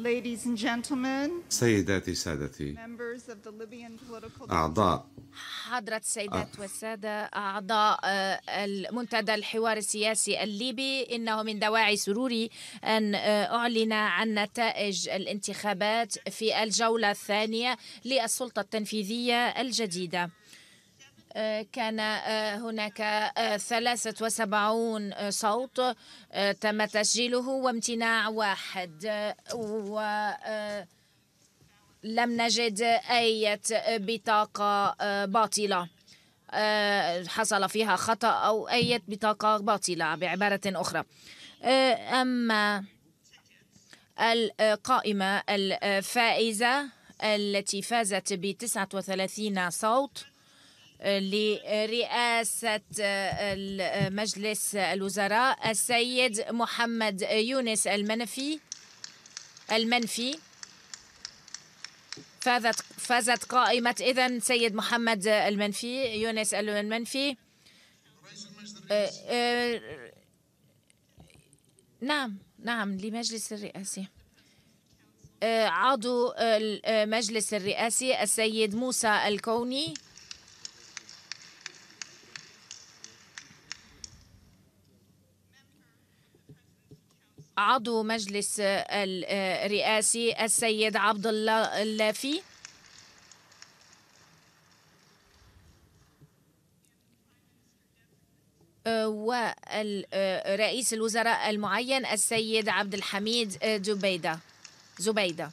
Ladies and gentlemen, سيداتي سادتي أعضاء حضرة السيدات والسادة أعضاء آه، المنتدى الحوار السياسي الليبي إنه من دواعي سروري أن آه، أعلن عن نتائج الانتخابات في الجولة الثانية للسلطة التنفيذية الجديدة آه، كان آه، هناك 73 آه، صوت تم تسجيله وامتناع واحد و لم نجد أي بطاقة باطلة حصل فيها خطأ أو أي بطاقة باطلة بعبارة أخرى أما القائمة الفائزة التي فازت ب 39 صوت لرئاسة مجلس الوزراء السيد محمد يونس المنفي المنفي فازت فازت قائمة إذا سيد محمد المنفي يونس المنفي أه، أه، نعم نعم لمجلس الرئاسي أه، عضو المجلس الرئاسي السيد موسى الكوني عضو مجلس الرئاسي السيد عبد الله اللافي ورئيس الوزراء المعين السيد عبد الحميد زبيدة زبيدة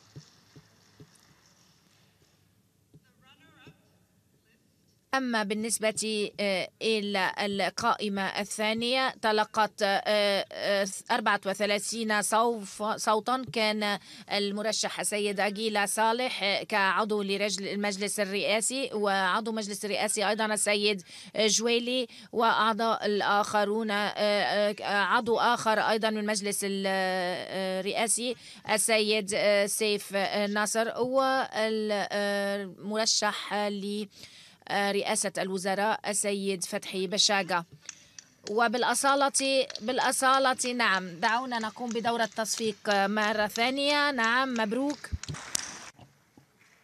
أما بالنسبة آه، إلى القائمة الثانية تلقت 34 آه، آه، صوتا كان المرشح السيد أجيلا صالح كعضو لرجل المجلس الرئاسي وعضو مجلس الرئاسي أيضا السيد جويلي وأعضاء الآخرون عضو آخر أيضا من المجلس الرئاسي السيد سيف ناصر والمرشح ل رئاسة الوزراء السيد فتحي بشاقة وبالأصالة بالأصالة نعم دعونا نقوم بدورة تصفيق مرة ثانية نعم مبروك